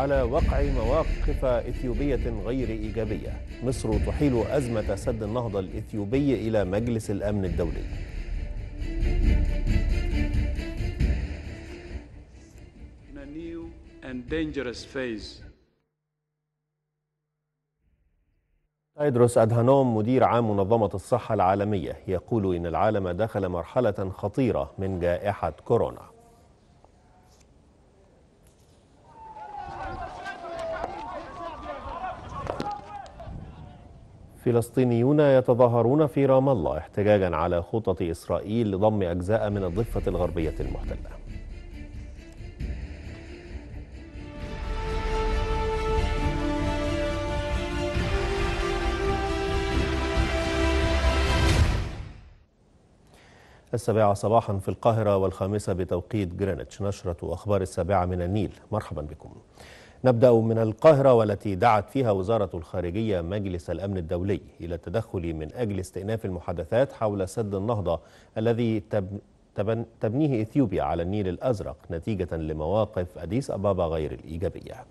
على وقع مواقف إثيوبية غير إيجابية مصر تحيل أزمة سد النهضة الإثيوبي إلى مجلس الأمن الدولي تايدروس a new and dangerous phase أدهانوم مدير عام منظمة الصحة العالمية يقول إن العالم دخل مرحلة خطيرة من جائحة كورونا فلسطينيون يتظاهرون في رام الله احتجاجا على خطط إسرائيل لضم أجزاء من الضفة الغربية المحتلة السابعة صباحا في القاهرة والخامسة بتوقيت جرينتش نشرة أخبار السابعة من النيل مرحبا بكم نبدأ من القاهرة والتي دعت فيها وزارة الخارجية مجلس الأمن الدولي إلى التدخل من أجل استئناف المحادثات حول سد النهضة الذي تبنيه إثيوبيا على النيل الأزرق نتيجة لمواقف أديس أبابا غير الإيجابية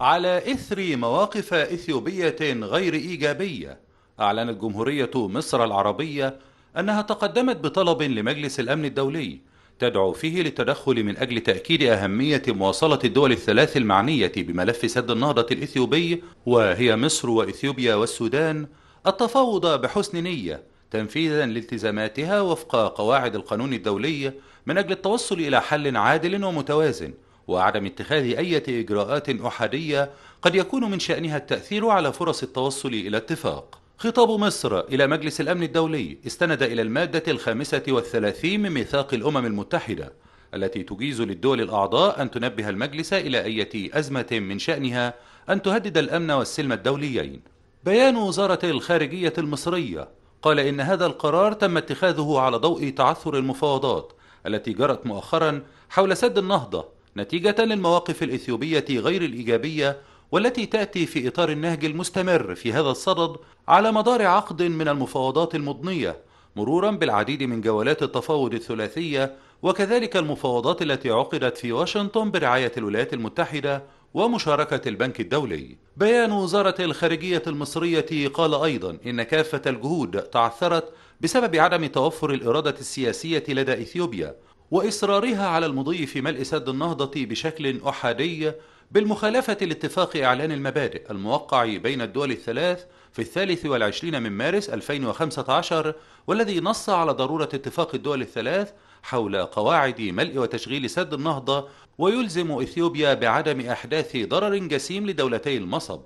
على إثر مواقف إثيوبية غير إيجابية أعلنت جمهورية مصر العربية أنها تقدمت بطلب لمجلس الأمن الدولي تدعو فيه للتدخل من أجل تأكيد أهمية مواصلة الدول الثلاث المعنية بملف سد النهضة الإثيوبي وهي مصر وإثيوبيا والسودان التفاوض بحسن نية تنفيذا لالتزاماتها وفق قواعد القانون الدولي من أجل التوصل إلى حل عادل ومتوازن وعدم اتخاذ أي إجراءات أحادية قد يكون من شأنها التأثير على فرص التوصل إلى اتفاق خطاب مصر إلى مجلس الأمن الدولي استند إلى المادة الخامسة والثلاثين من ميثاق الأمم المتحدة التي تجيز للدول الأعضاء أن تنبه المجلس إلى أي أزمة من شأنها أن تهدد الأمن والسلم الدوليين بيان وزارة الخارجية المصرية قال إن هذا القرار تم اتخاذه على ضوء تعثر المفاوضات التي جرت مؤخرا حول سد النهضة نتيجة للمواقف الإثيوبية غير الإيجابية والتي تأتي في إطار النهج المستمر في هذا الصدد على مدار عقد من المفاوضات المضنية مرورا بالعديد من جولات التفاوض الثلاثية وكذلك المفاوضات التي عقدت في واشنطن برعاية الولايات المتحدة ومشاركة البنك الدولي. بيان وزارة الخارجية المصرية قال أيضا إن كافة الجهود تعثرت بسبب عدم توفر الإرادة السياسية لدى إثيوبيا وإصرارها على المضي في ملء سد النهضة بشكل أحادي بالمخالفة لاتفاق إعلان المبادئ الموقع بين الدول الثلاث في الثالث والعشرين من مارس 2015 والذي نص على ضرورة اتفاق الدول الثلاث حول قواعد ملء وتشغيل سد النهضة ويلزم إثيوبيا بعدم إحداث ضرر جسيم لدولتي المصب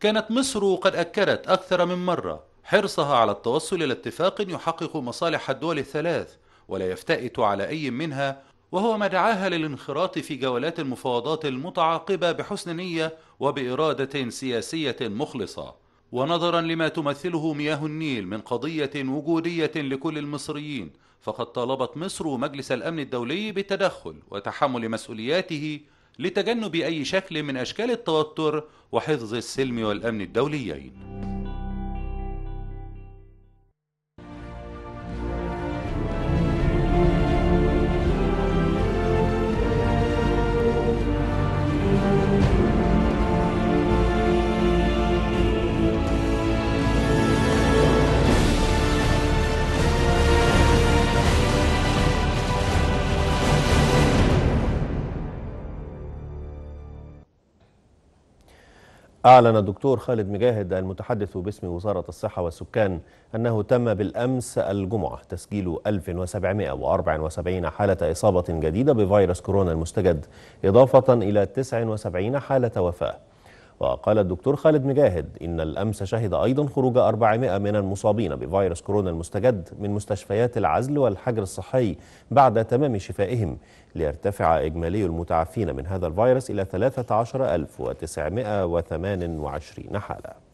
كانت مصر قد أكدت أكثر من مرة حرصها على التوصل إلى اتفاق يحقق مصالح الدول الثلاث ولا يفتئت على أي منها وهو ما دعاها للانخراط في جولات المفاوضات المتعاقبة بحسن نية وبإرادة سياسية مخلصة ونظرا لما تمثله مياه النيل من قضية وجودية لكل المصريين فقد طالبت مصر مجلس الأمن الدولي بالتدخل وتحمل مسؤولياته لتجنب أي شكل من أشكال التوتر وحفظ السلم والأمن الدوليين أعلن الدكتور خالد مجاهد المتحدث باسم وزارة الصحة والسكان أنه تم بالأمس الجمعة تسجيل 1774 حالة إصابة جديدة بفيروس كورونا المستجد إضافة إلى 79 حالة وفاة وقال الدكتور خالد مجاهد إن الأمس شهد أيضا خروج 400 من المصابين بفيروس كورونا المستجد من مستشفيات العزل والحجر الصحي بعد تمام شفائهم ليرتفع إجمالي المتعافين من هذا الفيروس إلى 13928 حالة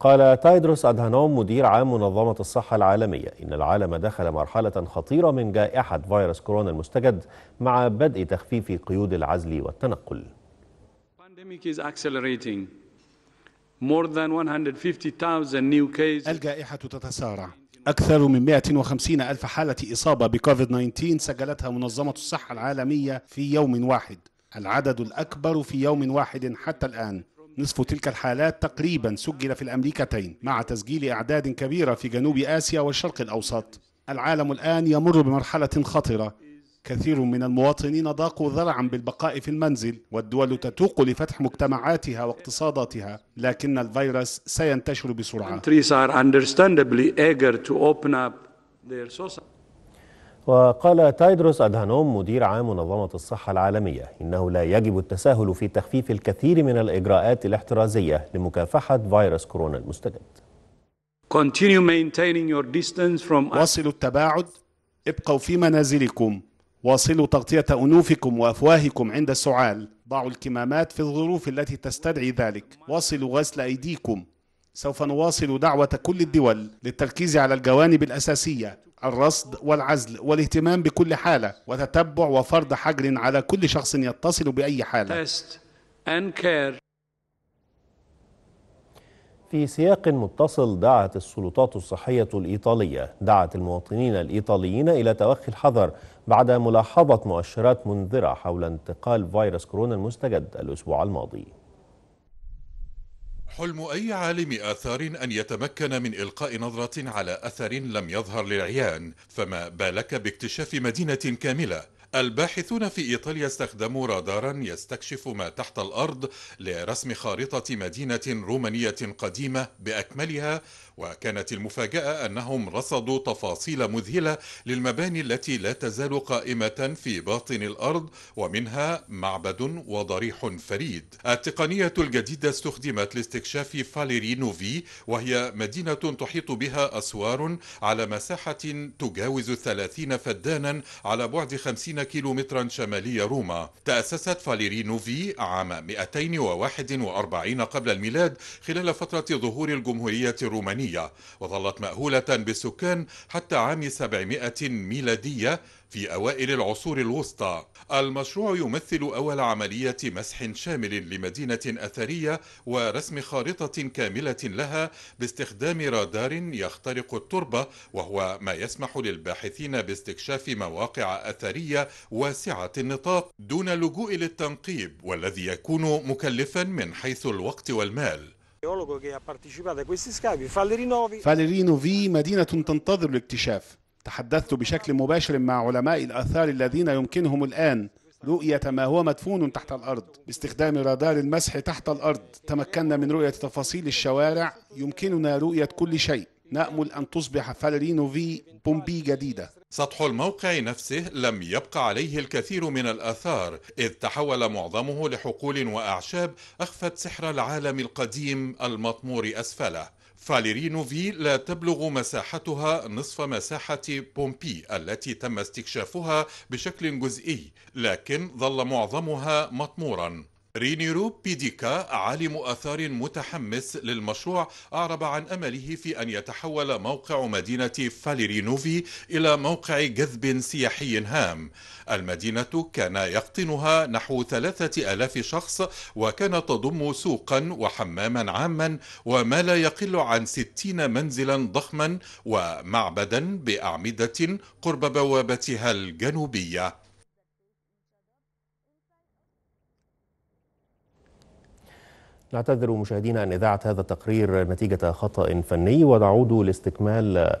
قال تايدروس أدهانوم مدير عام منظمة الصحة العالمية إن العالم دخل مرحلة خطيرة من جائحة فيروس كورونا المستجد مع بدء تخفيف قيود العزل والتنقل الجائحة تتسارع أكثر من 150 ألف حالة إصابة بكوفيد 19 سجلتها منظمة الصحة العالمية في يوم واحد العدد الأكبر في يوم واحد حتى الآن نصف تلك الحالات تقريبا سجل في الأمريكتين مع تسجيل أعداد كبيرة في جنوب آسيا والشرق الأوسط العالم الآن يمر بمرحلة خطرة كثير من المواطنين ضاقوا ذرعا بالبقاء في المنزل والدول تتوق لفتح مجتمعاتها واقتصاداتها لكن الفيروس سينتشر بسرعة وقال تايدروس أدهانوم مدير عام منظمة الصحة العالمية إنه لا يجب التساهل في تخفيف الكثير من الإجراءات الاحترازية لمكافحة فيروس كورونا المستجد واصلوا التباعد ابقوا في منازلكم واصلوا تغطية أنوفكم وأفواهكم عند السعال ضعوا الكمامات في الظروف التي تستدعي ذلك واصلوا غسل أيديكم سوف نواصل دعوة كل الدول للتركيز على الجوانب الأساسية الرصد والعزل والاهتمام بكل حالة وتتبع وفرض حجر على كل شخص يتصل بأي حالة في سياق متصل دعت السلطات الصحية الإيطالية دعت المواطنين الإيطاليين إلى توخي الحذر بعد ملاحظة مؤشرات منذرة حول انتقال فيروس كورونا المستجد الأسبوع الماضي حلم أي عالم آثار أن يتمكن من إلقاء نظرة على أثر لم يظهر للعيان فما بالك باكتشاف مدينة كاملة الباحثون في إيطاليا استخدموا رادارا يستكشف ما تحت الأرض لرسم خارطة مدينة رومانية قديمة بأكملها وكانت المفاجأة أنهم رصدوا تفاصيل مذهلة للمباني التي لا تزال قائمة في باطن الأرض ومنها معبد وضريح فريد التقنية الجديدة استخدمت لاستكشاف فاليري نوفي وهي مدينة تحيط بها أسوار على مساحة تجاوز 30 فدانا على بعد 50 كيلومترا شمالي روما تأسست فاليري نوفي عام 241 قبل الميلاد خلال فترة ظهور الجمهورية الرومانية اليونانية وظلت مأهولة بالسكان حتى عام 700 ميلادية في أوائل العصور الوسطى المشروع يمثل أول عملية مسح شامل لمدينة أثرية ورسم خارطة كاملة لها باستخدام رادار يخترق التربة وهو ما يسمح للباحثين باستكشاف مواقع أثرية واسعة النطاق دون اللجوء للتنقيب والذي يكون مكلفا من حيث الوقت والمال فاليرينو في مدينة تنتظر الاكتشاف تحدثت بشكل مباشر مع علماء الآثار الذين يمكنهم الآن رؤية ما هو مدفون تحت الأرض باستخدام رادار المسح تحت الأرض تمكنا من رؤية تفاصيل الشوارع يمكننا رؤية كل شيء نأمل أن تصبح فالرينو في بومبي جديدة سطح الموقع نفسه لم يبقى عليه الكثير من الآثار إذ تحول معظمه لحقول وأعشاب أخفت سحر العالم القديم المطمور أسفله فاليرينو في لا تبلغ مساحتها نصف مساحة بومبي التي تم استكشافها بشكل جزئي لكن ظل معظمها مطمورا رينيرو بيديكا عالم آثار متحمس للمشروع أعرب عن أمله في أن يتحول موقع مدينة فاليرينوفي إلى موقع جذب سياحي هام المدينة كان يقطنها نحو ثلاثة ألاف شخص وكانت تضم سوقا وحماما عاما وما لا يقل عن ستين منزلا ضخما ومعبدا بأعمدة قرب بوابتها الجنوبية نعتذر مشاهدينا أن إذاعة هذا التقرير نتيجة خطأ فني ونعود لاستكمال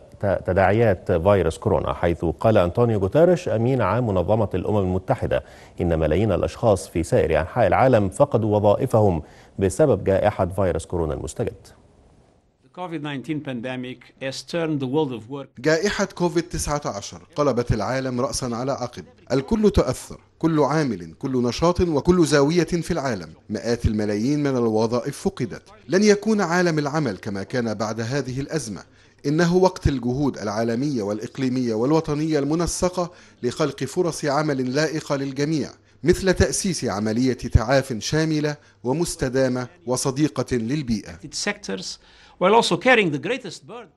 تداعيات فيروس كورونا حيث قال أنطونيو غوتيريش أمين عام منظمة الأمم المتحدة إن ملايين الأشخاص في سائر أنحاء العالم فقدوا وظائفهم بسبب جائحة فيروس كورونا المستجد جائحة كوفيد-19 قلبت العالم رأسا على عقب الكل تأثر كل عامل كل نشاط وكل زاوية في العالم مئات الملايين من الوظائف فقدت لن يكون عالم العمل كما كان بعد هذه الأزمة إنه وقت الجهود العالمية والإقليمية والوطنية المنسقة لخلق فرص عمل لائقة للجميع مثل تأسيس عملية تعاف شاملة ومستدامة وصديقة للبيئة while also carrying the greatest burden.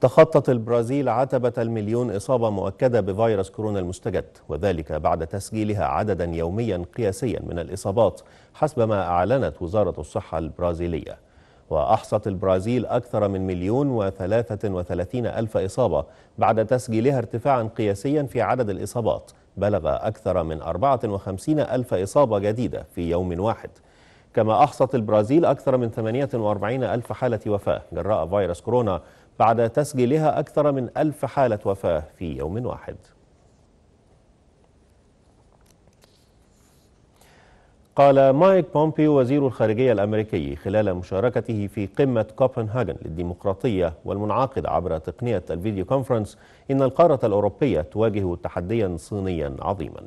تخطت البرازيل عتبة المليون إصابة مؤكدة بفيروس كورونا المستجد وذلك بعد تسجيلها عددا يوميا قياسيا من الإصابات حسب ما أعلنت وزارة الصحة البرازيلية وأحصت البرازيل أكثر من مليون وثلاثة وثلاثين ألف إصابة بعد تسجيلها ارتفاعا قياسيا في عدد الإصابات بلغ أكثر من 54 ألف إصابة جديدة في يوم واحد كما أحصت البرازيل أكثر من 48 ألف حالة وفاة جراء فيروس كورونا بعد تسجيلها أكثر من ألف حالة وفاة في يوم واحد قال مايك بومبيو وزير الخارجية الأمريكي خلال مشاركته في قمة كوبنهاجن للديمقراطية والمنعقد عبر تقنية الفيديو كونفرنس إن القارة الأوروبية تواجه تحديا صينيا عظيما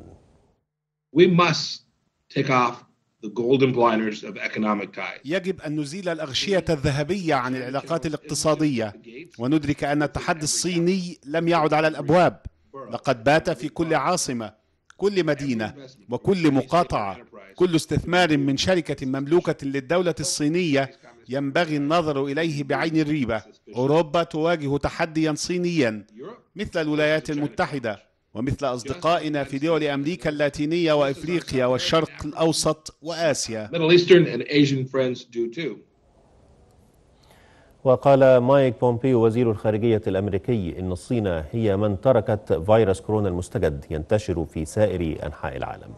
We must take off the golden blinders of economic ties. يجب أن نزيل الأغشية الذهبية عن العلاقات الاقتصادية وندرك أن التحدي الصيني لم يعد على الأبواب لقد بات في كل عاصمة كل مدينة وكل مقاطعة كل استثمار من شركة مملوكة للدولة الصينية ينبغي النظر إليه بعين الريبة أوروبا تواجه تحديا صينيا مثل الولايات المتحدة ومثل أصدقائنا في دول أمريكا اللاتينية وإفريقيا والشرق الأوسط وآسيا وقال مايك بومبيو وزير الخارجية الأمريكي إن الصين هي من تركت فيروس كورونا المستجد ينتشر في سائر أنحاء العالم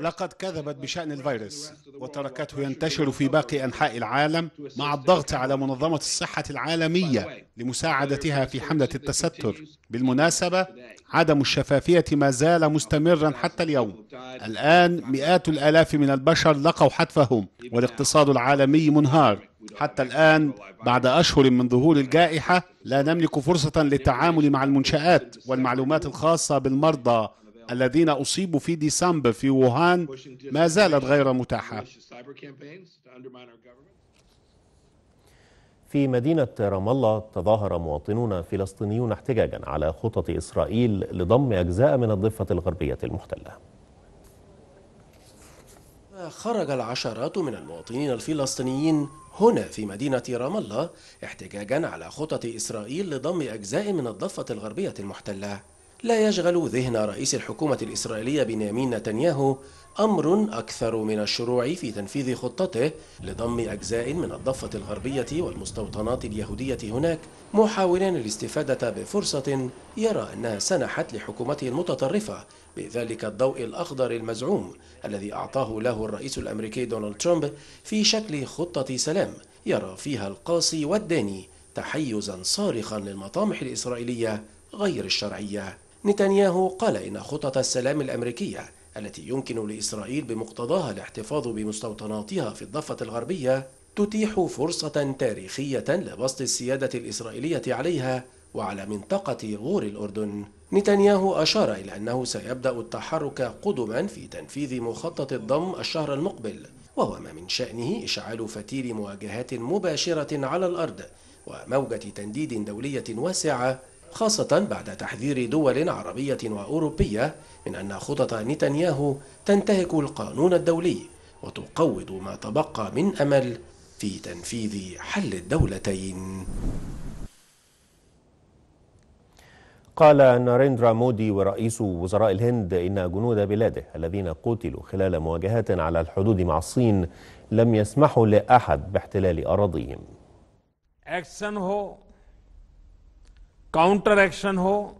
لقد كذبت بشأن الفيروس وتركته ينتشر في باقي أنحاء العالم مع الضغط على منظمة الصحة العالمية لمساعدتها في حملة التستر بالمناسبة عدم الشفافية ما زال مستمرا حتى اليوم الآن مئات الآلاف من البشر لقوا حتفهم والاقتصاد العالمي منهار حتى الآن بعد أشهر من ظهور الجائحة لا نملك فرصة للتعامل مع المنشآت والمعلومات الخاصة بالمرضى الذين أصيبوا في ديسمبر في ووهان ما زالت غير متاحة في مدينة رام الله تظاهر مواطنون فلسطينيون احتجاجا على خطط إسرائيل لضم أجزاء من الضفة الغربية المحتلة خرج العشرات من المواطنين الفلسطينيين هنا في مدينة رام الله احتجاجا على خطط إسرائيل لضم أجزاء من الضفة الغربية المحتلة لا يشغل ذهن رئيس الحكومة الإسرائيلية بنيامين نتنياهو أمر أكثر من الشروع في تنفيذ خطته لضم أجزاء من الضفة الغربية والمستوطنات اليهودية هناك محاولا الاستفادة بفرصة يرى أنها سنحت لحكومته المتطرفة بذلك الضوء الأخضر المزعوم الذي أعطاه له الرئيس الأمريكي دونالد ترامب في شكل خطة سلام يرى فيها القاصي والداني تحيزا صارخا للمطامح الإسرائيلية غير الشرعية نتنياهو قال إن خطط السلام الأمريكية التي يمكن لإسرائيل بمقتضاها الاحتفاظ بمستوطناتها في الضفة الغربية تتيح فرصة تاريخية لبسط السيادة الإسرائيلية عليها وعلى منطقة غور الأردن نتنياهو أشار إلى أنه سيبدأ التحرك قدما في تنفيذ مخطط الضم الشهر المقبل وهو ما من شأنه إشعال فتيل مواجهات مباشرة على الأرض وموجة تنديد دولية واسعة خاصة بعد تحذير دول عربية وأوروبية من أن خطط نتنياهو تنتهك القانون الدولي وتقوض ما تبقى من أمل في تنفيذ حل الدولتين قال ناريندرا مودي ورئيس وزراء الهند إن جنود بلاده الذين قتلوا خلال مواجهات على الحدود مع الصين لم يسمحوا لأحد باحتلال أراضيهم كاونتر اكشن هو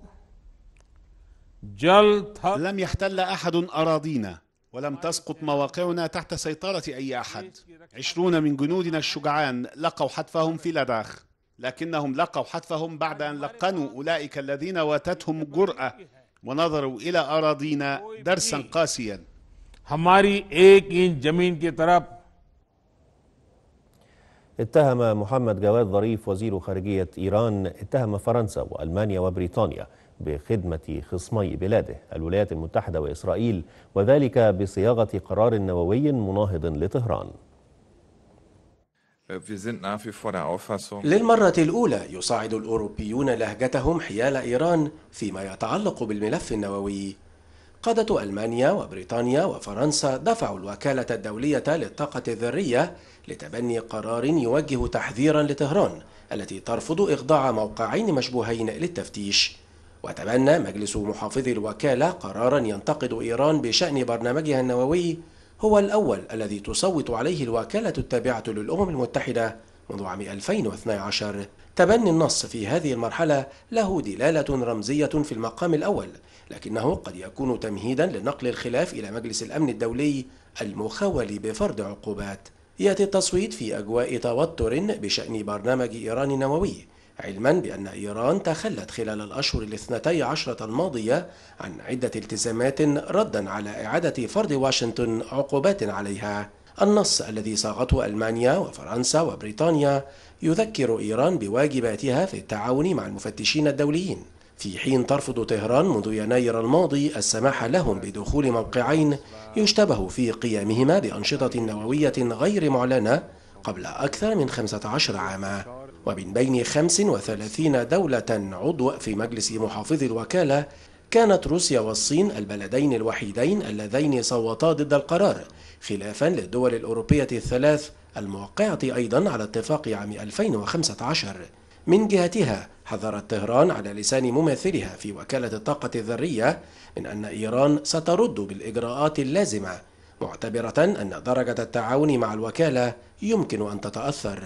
جل لم يحتل أحد أراضينا ولم تسقط مواقعنا تحت سيطرة أي أحد عشرون من جنودنا الشجعان لقوا حتفهم في لداخ لكنهم لقوا حتفهم بعد أن لقنوا أولئك الذين واتتهم جرأة ونظروا إلى أراضينا درسا قاسيا هماري ایک ان زمین کی طرف اتهم محمد جواد ظريف وزير خارجية إيران اتهم فرنسا وألمانيا وبريطانيا بخدمة خصمي بلاده الولايات المتحدة وإسرائيل وذلك بصياغة قرار نووي مناهض لطهران äh, للمرة الأولى يصعد الأوروبيون لهجتهم حيال إيران فيما يتعلق بالملف النووي قادة ألمانيا وبريطانيا وفرنسا دفعوا الوكالة الدولية للطاقة الذرية لتبني قرار يوجه تحذيرا لطهران التي ترفض إخضاع موقعين مشبوهين للتفتيش وتبنى مجلس محافظي الوكالة قرارا ينتقد إيران بشأن برنامجها النووي هو الأول الذي تصوت عليه الوكالة التابعة للأمم المتحدة منذ عام 2012 تبني النص في هذه المرحلة له دلالة رمزية في المقام الأول لكنه قد يكون تمهيدا لنقل الخلاف إلى مجلس الأمن الدولي المخول بفرض عقوبات يأتي التصويت في أجواء توتر بشأن برنامج إيران النووي علما بأن إيران تخلت خلال الأشهر الاثنتي عشرة الماضية عن عدة التزامات ردا على إعادة فرض واشنطن عقوبات عليها النص الذي صاغته ألمانيا وفرنسا وبريطانيا يذكر إيران بواجباتها في التعاون مع المفتشين الدوليين في حين ترفض طهران منذ يناير الماضي السماح لهم بدخول موقعين يشتبه في قيامهما بأنشطة نووية غير معلنة قبل أكثر من 15 عاما ومن بين 35 دولة عضو في مجلس محافظي الوكالة كانت روسيا والصين البلدين الوحيدين اللذين صوتا ضد القرار خلافا للدول الأوروبية الثلاث الموقعة أيضا على اتفاق عام 2015 من جهتها حذرت طهران على لسان ممثلها في وكالة الطاقة الذرية من أن إيران سترد بالإجراءات اللازمة معتبرة أن درجة التعاون مع الوكالة يمكن أن تتأثر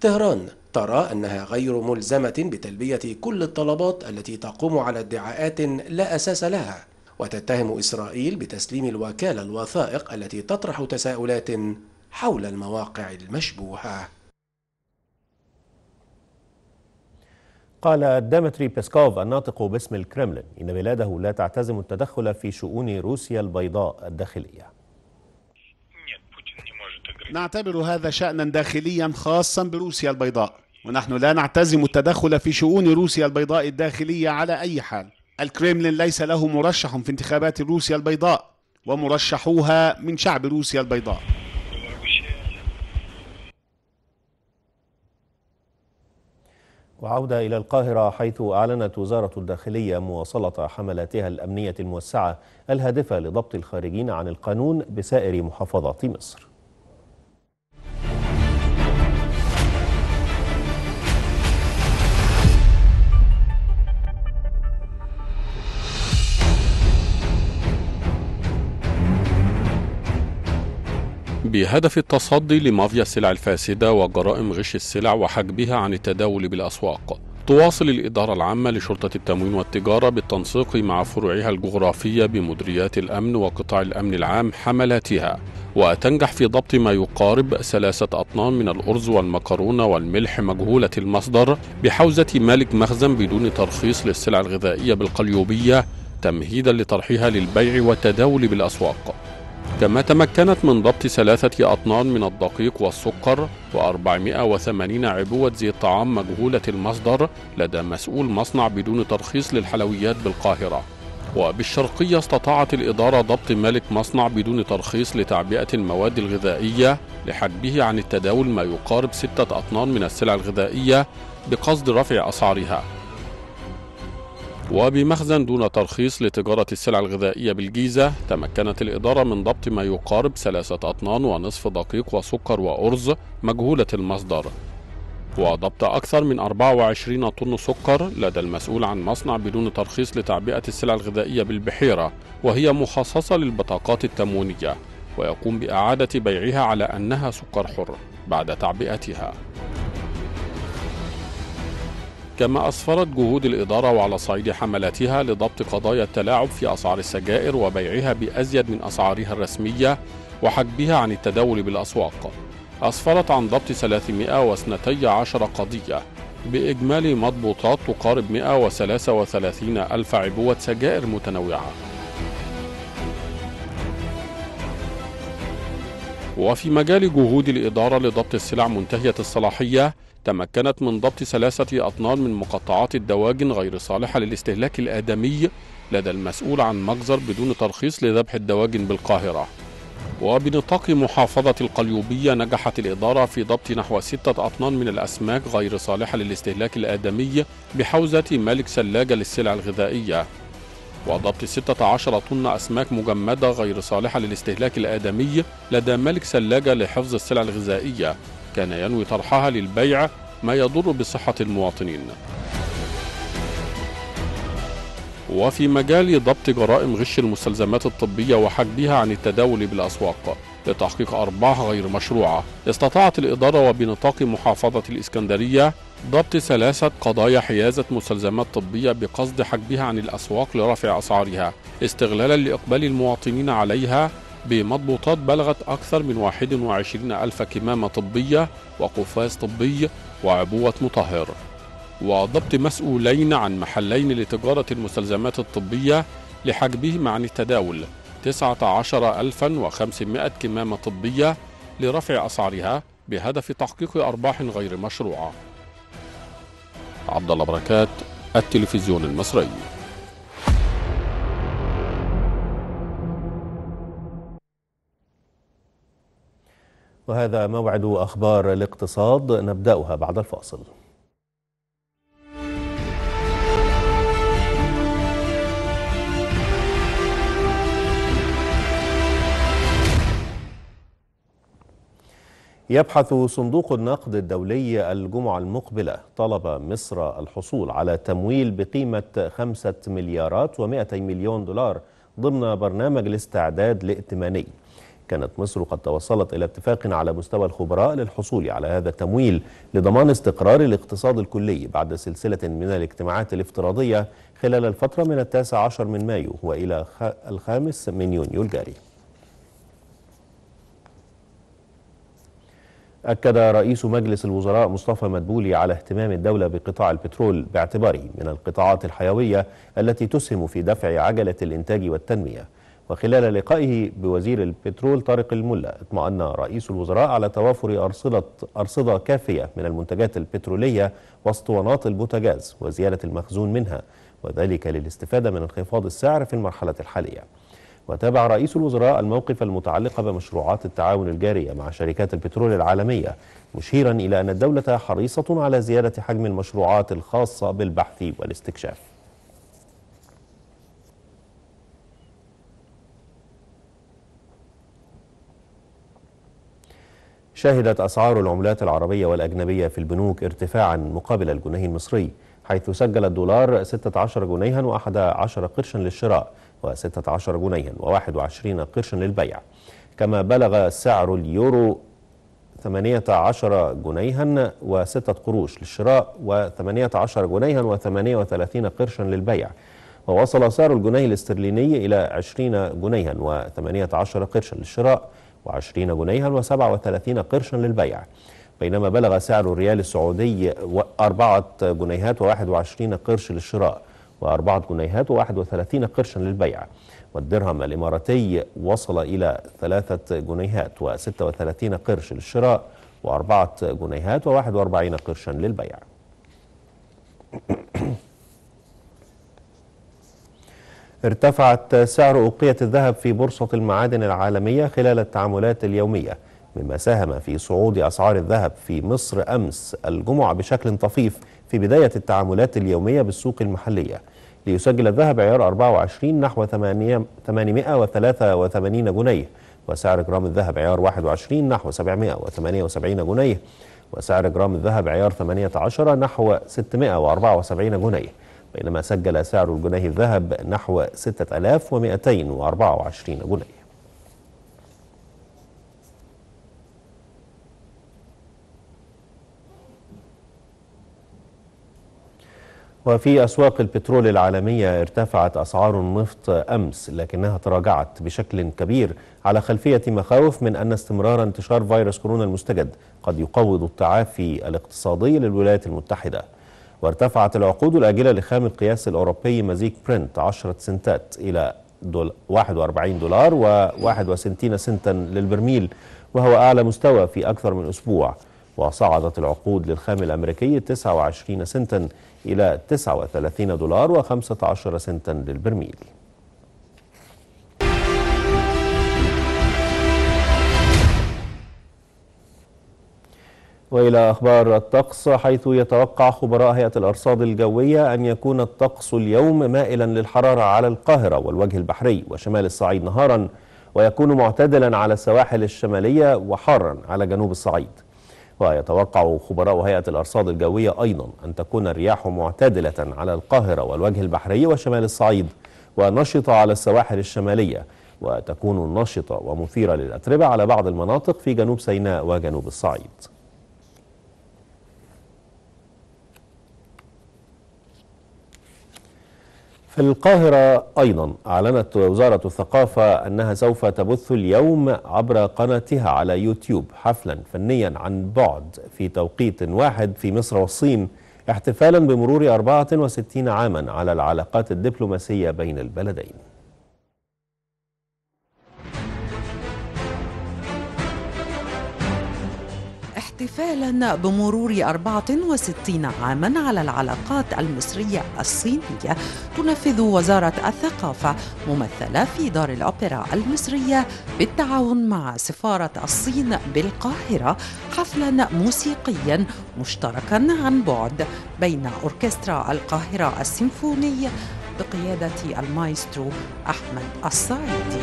طهران ترى أنها غير ملزمة بتلبية كل الطلبات التي تقوم على ادعاءات لا أساس لها وتتهم إسرائيل بتسليم الوكالة الوثائق التي تطرح تساؤلات حول المواقع المشبوهة قال ديمتري بيسكوف الناطق باسم الكرملين إن بلاده لا تعتزم التدخل في شؤون روسيا البيضاء الداخلية نعتبر هذا شأنا داخليا خاصا بروسيا البيضاء ونحن لا نعتزم التدخل في شؤون روسيا البيضاء الداخلية على أي حال الكرملين ليس له مرشح في انتخابات روسيا البيضاء ومرشحوها من شعب روسيا البيضاء وعودة إلى القاهرة حيث أعلنت وزارة الداخلية مواصلة حملاتها الأمنية الموسعة الهادفة لضبط الخارجين عن القانون بسائر محافظات مصر بهدف التصدي لمافيا السلع الفاسدة وجرائم غش السلع وحجبها عن التداول بالأسواق تواصل الإدارة العامة لشرطة التموين والتجارة بالتنسيق مع فروعها الجغرافية بمديريات الأمن وقطاع الأمن العام حملاتها وتنجح في ضبط ما يقارب ثلاثة أطنان من الأرز والمكرونة والملح مجهولة المصدر بحوزة مالك مخزن بدون ترخيص للسلع الغذائية بالقليوبية تمهيدا لطرحها للبيع والتداول بالأسواق كما تمكنت من ضبط ثلاثة أطنان من الدقيق والسكر و480 عبوة زيت طعام مجهولة المصدر لدى مسؤول مصنع بدون ترخيص للحلويات بالقاهرة وبالشرقية استطاعت الإدارة ضبط مالك مصنع بدون ترخيص لتعبئة المواد الغذائية لحجبه عن التداول ما يقارب ستة أطنان من السلع الغذائية بقصد رفع أسعارها وبمخزن دون ترخيص لتجارة السلع الغذائية بالجيزة تمكنت الإدارة من ضبط ما يقارب ثلاثة أطنان ونصف دقيق وسكر وأرز مجهولة المصدر وضبط أكثر من 24 طن سكر لدى المسؤول عن مصنع بدون ترخيص لتعبئة السلع الغذائية بالبحيرة وهي مخصصة للبطاقات التموينية ويقوم بإعادة بيعها على أنها سكر حر بعد تعبئتها كما أسفرت جهود الإدارة وعلى صعيد حملاتها لضبط قضايا التلاعب في أسعار السجائر وبيعها بأزيد من أسعارها الرسمية وحجبها عن التداول بالأسواق أسفرت عن ضبط 312 قضية بإجمالي مضبوطات تقارب 133 ألف عبوة سجائر متنوعة وفي مجال جهود الإدارة لضبط السلع منتهية الصلاحية تمكنت من ضبط ثلاثة أطنان من مقطعات الدواجن غير صالحة للاستهلاك الآدمي لدى المسؤول عن مجزر بدون ترخيص لذبح الدواجن بالقاهرة وبنطاق محافظة القليوبية نجحت الإدارة في ضبط نحو ستة أطنان من الأسماك غير صالحة للاستهلاك الآدمي بحوزة ملك سلاجة للسلع الغذائية وضبط 16 طن أسماك مجمدة غير صالحة للاستهلاك الآدمي لدى ملك سلاجة لحفظ السلع الغذائية كان ينوي طرحها للبيع ما يضر بصحة المواطنين وفي مجال ضبط جرائم غش المستلزمات الطبية وحجبها عن التداول بالأسواق لتحقيق أرباح غير مشروعة استطاعت الإدارة وبنطاق محافظة الإسكندرية ضبط ثلاثة قضايا حيازة مستلزمات طبية بقصد حجبها عن الأسواق لرفع أسعارها استغلالا لإقبال المواطنين عليها بمضبوطات بلغت أكثر من 21 ألف كمامة طبية وقفاز طبي وعبوة مطهر وضبط مسؤولين عن محلين لتجارة المستلزمات الطبية لحجبهم عن التداول 19500 كمامة طبية لرفع أسعارها بهدف تحقيق أرباح غير مشروعة عبد الله بركات التلفزيون المصري وهذا موعد أخبار الاقتصاد نبدأها بعد الفاصل يبحث صندوق النقد الدولي الجمعة المقبلة طلب مصر الحصول على تمويل بقيمة 5 مليارات و200 مليون دولار ضمن برنامج الاستعداد الائتماني كانت مصر قد توصلت إلى اتفاق على مستوى الخبراء للحصول على هذا التمويل لضمان استقرار الاقتصاد الكلي بعد سلسلة من الاجتماعات الافتراضية خلال الفترة من التاسع عشر من مايو وإلى الخامس من يونيو الجاري أكد رئيس مجلس الوزراء مصطفى مدبولي على اهتمام الدولة بقطاع البترول باعتباره من القطاعات الحيوية التي تسهم في دفع عجلة الإنتاج والتنمية وخلال لقائه بوزير البترول طارق الملا اطمأن رئيس الوزراء على توافر أرصدة, أرصدة كافية من المنتجات البترولية واسطوانات البوتاجاز وزيادة المخزون منها وذلك للاستفادة من انخفاض السعر في المرحلة الحالية وتابع رئيس الوزراء الموقف المتعلق بمشروعات التعاون الجارية مع شركات البترول العالمية مشيرا إلى أن الدولة حريصة على زيادة حجم المشروعات الخاصة بالبحث والاستكشاف شهدت أسعار العملات العربية والأجنبية في البنوك ارتفاعا مقابل الجنيه المصري حيث سجل الدولار 16 جنيها و11 قرشا للشراء و16 جنيها و21 قرشا للبيع كما بلغ سعر اليورو 18 جنيها و6 قروش للشراء و18 جنيها و38 قرشا للبيع ووصل سعر الجنيه الاسترليني إلى 20 جنيها و18 قرشا للشراء وعشرين جنيها وسبعة وثلاثين قرشا للبيع بينما بلغ سعر الريال السعودي أربعة جنيهات وواحد وعشرين قرش للشراء وأربعة جنيهات وواحد وثلاثين قرشا للبيع والدرهم الإماراتي وصل إلى ثلاثة جنيهات وستة وثلاثين قرش للشراء وأربعة جنيهات وواحد وأربعين قرشا للبيع ارتفعت سعر أوقية الذهب في بورصة المعادن العالمية خلال التعاملات اليومية مما ساهم في صعود أسعار الذهب في مصر أمس الجمعة بشكل طفيف في بداية التعاملات اليومية بالسوق المحلية ليسجل الذهب عيار 24 نحو 883 جنيه وسعر جرام الذهب عيار 21 نحو 778 جنيه وسعر جرام الذهب عيار 18 نحو 674 جنيه بينما سجل سعر الجنيه الذهب نحو 6224 جنيه وفي أسواق البترول العالمية ارتفعت أسعار النفط أمس لكنها تراجعت بشكل كبير على خلفية مخاوف من أن استمرار انتشار فيروس كورونا المستجد قد يقوض التعافي الاقتصادي للولايات المتحدة وارتفعت العقود الآجلة لخام القياس الأوروبي مزيج برنت 10 سنتات إلى 41 دولار و61 سنتا للبرميل وهو أعلى مستوى في أكثر من أسبوع وصعدت العقود للخام الأمريكي 29 سنتا إلى 39 دولار و15 سنتا للبرميل وإلى أخبار الطقس حيث يتوقع خبراء هيئة الأرصاد الجوية أن يكون الطقس اليوم مائلا للحرارة على القاهرة والوجه البحري وشمال الصعيد نهارا ويكون معتدلا على السواحل الشمالية وحارا على جنوب الصعيد ويتوقع خبراء هيئة الأرصاد الجوية أيضا أن تكون الرياح معتدلة على القاهرة والوجه البحري وشمال الصعيد ونشطة على السواحل الشمالية وتكون نشطة ومثيرة للأتربة على بعض المناطق في جنوب سيناء وجنوب الصعيد في القاهرة أيضا أعلنت وزارة الثقافة أنها سوف تبث اليوم عبر قناتها على يوتيوب حفلا فنيا عن بعد في توقيت واحد في مصر والصين احتفالا بمرور 64 عاما على العلاقات الدبلوماسية بين البلدين احتفالا بمرور 64 عاما على العلاقات المصرية الصينية تنفذ وزارة الثقافة ممثلة في دار الأوبرا المصرية بالتعاون مع سفارة الصين بالقاهرة حفلا موسيقيا مشتركا عن بعد بين أوركسترا القاهرة السيمفوني بقيادة المايسترو أحمد الصعيدي.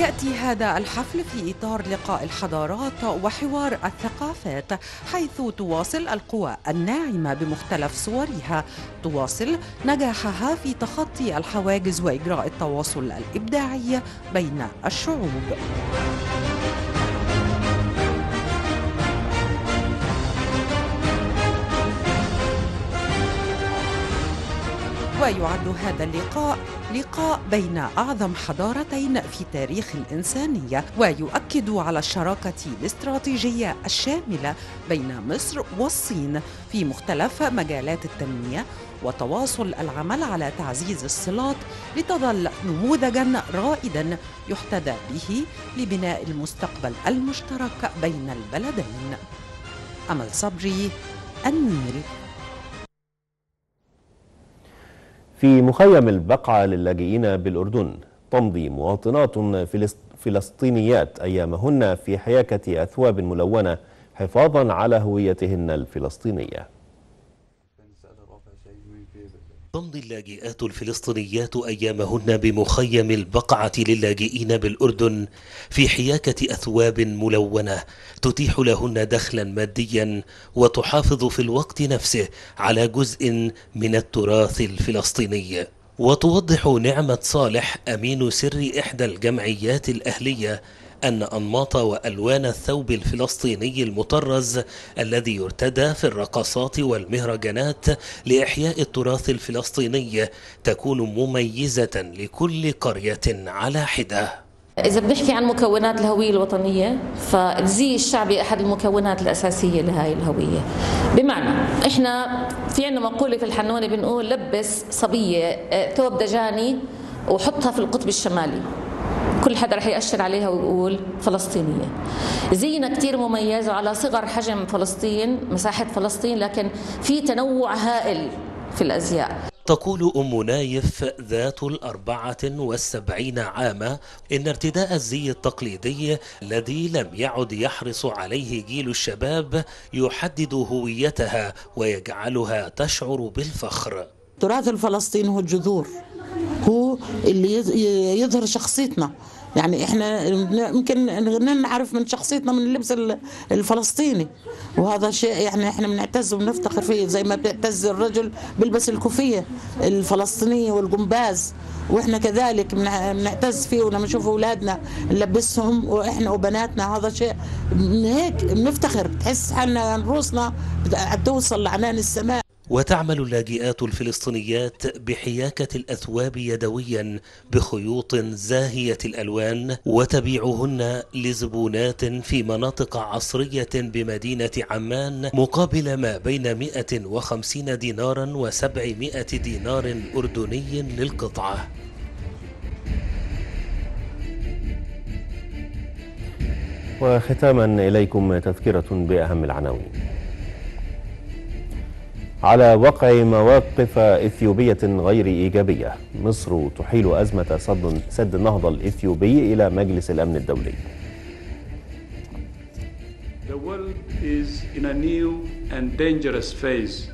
يأتي هذا الحفل في إطار لقاء الحضارات وحوار الثقافات حيث تواصل القوى الناعمة بمختلف صورها تواصل نجاحها في تخطي الحواجز وإجراء التواصل الإبداعي بين الشعوب ويعد هذا اللقاء لقاء بين اعظم حضارتين في تاريخ الانسانيه ويؤكد على الشراكه الاستراتيجيه الشامله بين مصر والصين في مختلف مجالات التنميه وتواصل العمل على تعزيز الصلات لتظل نموذجا رائدا يحتذى به لبناء المستقبل المشترك بين البلدين امل صبري النيل في مخيم البقعة للاجئين بالأردن تمضي مواطنات فلسطينيات أيامهن في حياكة أثواب ملونة حفاظا على هويتهن الفلسطينية تمضي اللاجئات الفلسطينيات أيامهن بمخيم البقعة للاجئين بالأردن في حياكة أثواب ملونة تتيح لهن دخلا ماديا وتحافظ في الوقت نفسه على جزء من التراث الفلسطيني وتوضح نعمة صالح أمين سر إحدى الجمعيات الأهلية أن أنماط وألوان الثوب الفلسطيني المطرز الذي يرتدى في الرقصات والمهرجانات لإحياء التراث الفلسطيني تكون مميزة لكل قرية على حده إذا بنحكي عن مكونات الهوية الوطنية فالزي الشعبي أحد المكونات الأساسية لهذه الهوية بمعنى إحنا في عندنا مقولة في الحنونة بنقول لبس صبية آه، ثوب دجاني وحطها في القطب الشمالي كل حدا رح يأشر عليها ويقول فلسطينية زينة كتير مميزة على صغر حجم فلسطين مساحة فلسطين لكن في تنوع هائل في الأزياء تقول أم نايف ذات الأربعة والسبعين عاما إن ارتداء الزي التقليدي الذي لم يعد يحرص عليه جيل الشباب يحدد هويتها ويجعلها تشعر بالفخر تراث الفلسطين هو الجذور هو اللي يظهر شخصيتنا يعني احنا يمكن نعرف من شخصيتنا من اللبس الفلسطيني وهذا شيء يعني احنا بنعتز وبنفتخر فيه زي ما بيعتز الرجل بيلبس الكوفيه الفلسطينيه والجمباز واحنا كذلك بنعتز فيه ولما نشوف اولادنا نلبسهم واحنا وبناتنا هذا شيء من هيك بنفتخر تحس حالنا روسنا بتوصل لعنان السماء وتعمل اللاجئات الفلسطينيات بحياكة الأثواب يدويا بخيوط زاهية الألوان وتبيعهن لزبونات في مناطق عصرية بمدينة عمان مقابل ما بين 150 دينارا و700 دينار أردني للقطعة وختاما إليكم تذكرة بأهم العناوين على وقع مواقف إثيوبية غير إيجابية مصر تحيل أزمة سد, سد النهضة الإثيوبي إلى مجلس الأمن الدولي The world is in a new and dangerous phase.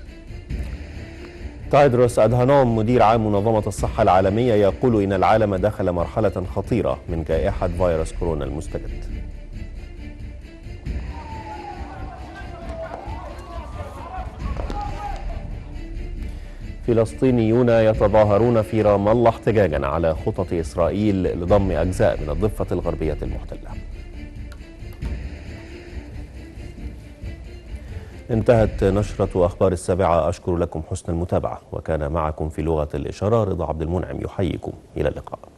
تايدروس أدهانوم مدير عام منظمة الصحة العالمية يقول إن العالم دخل مرحلة خطيرة من جائحة فيروس كورونا المستجد فلسطينيون يتظاهرون في رام الله احتجاجا على خطط إسرائيل لضم أجزاء من الضفة الغربية المحتلة انتهت نشرة أخبار السابعة أشكر لكم حسن المتابعة وكان معكم في لغة الإشارة رضا عبد المنعم يحييكم إلى اللقاء